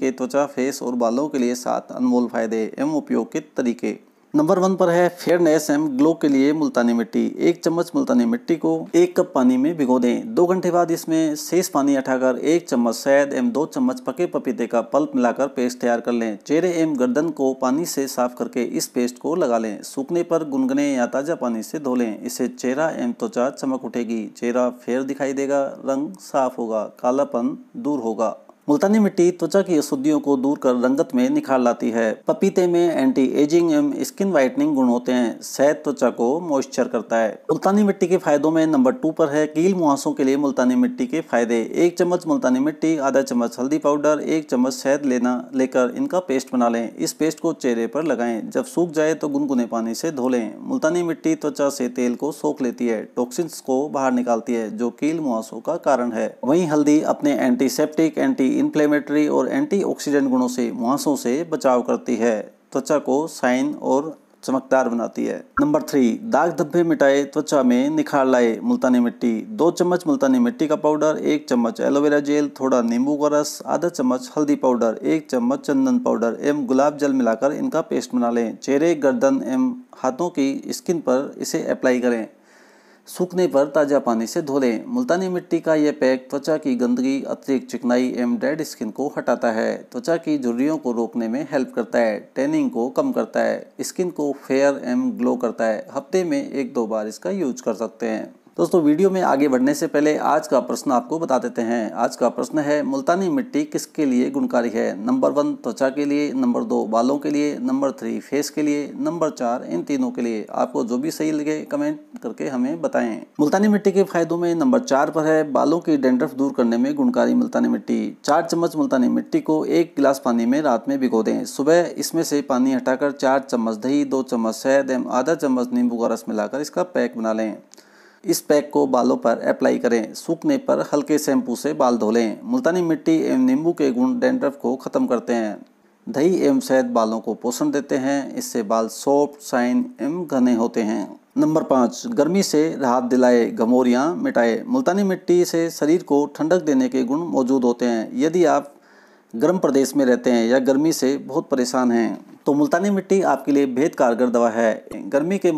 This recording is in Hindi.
के त्वचा फेस और बालों के लिए सात अनमोल फायदे एवं उपयोग के तरीके नंबर वन पर है फेयरनेस एम ग्लो के लिए मुल्तानी मिट्टी एक चम्मच मुल्तानी मिट्टी को एक कप पानी में भिगो दें दो घंटे बाद इसमें शेष पानी हटाकर एक चम्मच शहद एवं दो चम्मच पके पपीते का पल्प मिलाकर पेस्ट तैयार कर लें चेहरे एवं गर्दन को पानी से साफ करके इस पेस्ट को लगा लें सूखने पर गुनगुने या ताज़ा पानी से धो लें इससे चेहरा एवं त्वचा चमक उठेगी चेहरा फेयर दिखाई देगा रंग साफ होगा कालापन दूर होगा मुल्तानी मिट्टी त्वचा की अशुद्धियों को दूर कर रंगत में निखार लाती है पपीते में एंटी एजिंग एवं स्किन वाइटनिंग गुण होते हैं शहद त्वचा को मॉइस्चर करता है मुल्तानी मिट्टी के फायदों में नंबर टू पर है कील मुहासों के लिए मुल्तानी मिट्टी के फायदे एक चम्मच मुल्तानी मिट्टी आधा चम्मच हल्दी पाउडर एक चम्मच शहद लेना लेकर इनका पेस्ट बना लें इस पेस्ट को चेहरे पर लगाएं जब सूख जाए तो गुनगुने पानी से धो लें मुल्तानी मिट्टी त्वचा से तेल को सोख लेती है टॉक्सिन्स को बाहर निकालती है जो कील मुहासों का कारण है वहीं हल्दी अपने एंटीसेप्टिक एंटी इन्फ्लेमेटरी और एंटीऑक्सीडेंट गुणों से मुहासों से बचाव करती है त्वचा को साइन और चमकदार बनाती है नंबर थ्री दाग धब्बे मिटाए त्वचा में निखार लाए मुल्तानी मिट्टी दो चम्मच मुल्तानी मिट्टी का पाउडर एक चम्मच एलोवेरा जेल थोड़ा नींबू का रस आधा चम्मच हल्दी पाउडर एक चम्मच चंदन पाउडर एवं गुलाब जल मिलाकर इनका पेस्ट बना लें चेहरे गर्दन एवं हाथों की स्किन पर इसे अप्लाई करें सूखने पर ताज़ा पानी से धो लें मुल्तानी मिट्टी का यह पैक त्वचा की गंदगी अतिरिक्त चिकनाई एवं डेड स्किन को हटाता है त्वचा की झुर्रियों को रोकने में हेल्प करता है टैनिंग को कम करता है स्किन को फेयर एवं ग्लो करता है हफ्ते में एक दो बार इसका यूज कर सकते हैं दोस्तों वीडियो में आगे बढ़ने से पहले आज का प्रश्न आपको बता देते हैं आज का प्रश्न है मुल्तानी मिट्टी किसके लिए गुणकारी है नंबर वन त्वचा के लिए नंबर दो बालों के लिए नंबर थ्री फेस के लिए नंबर चार इन तीनों के लिए आपको जो भी सही लगे कमेंट करके हमें बताएं मुल्तानी मिट्टी के फायदों में नंबर चार पर है बालों की डेंड्रफ दूर करने में गुणकारी मुल्तानी मिट्टी चार चम्मच मुल्तानी मिट्टी को एक गिलास पानी में रात में भिगो दें सुबह इसमें से पानी हटाकर चार चम्मच दही दो चम्मच शहद एवं आधा चम्मच नींबू का रस मिलाकर इसका पैक बना लें इस पैक को बालों पर अप्लाई करें सूखने पर हल्के शैम्पू से बाल धो लें मुल्तानी मिट्टी एवं नींबू के गुण डेंड्रफ को ख़त्म करते हैं दही एवं शहद बालों को पोषण देते हैं इससे बाल सॉफ्ट शाइन एवं घने होते हैं नंबर पाँच गर्मी से राहत दिलाए घमोरियाँ मिटाए मुल्तानी मिट्टी से शरीर को ठंडक देने के गुण मौजूद होते हैं यदि आप गर्म प्रदेश में रहते हैं या गर्मी से बहुत परेशान हैं तो मुल्तानी मिट्टी आपके लिए भेद कारगर दवा है गर्मी के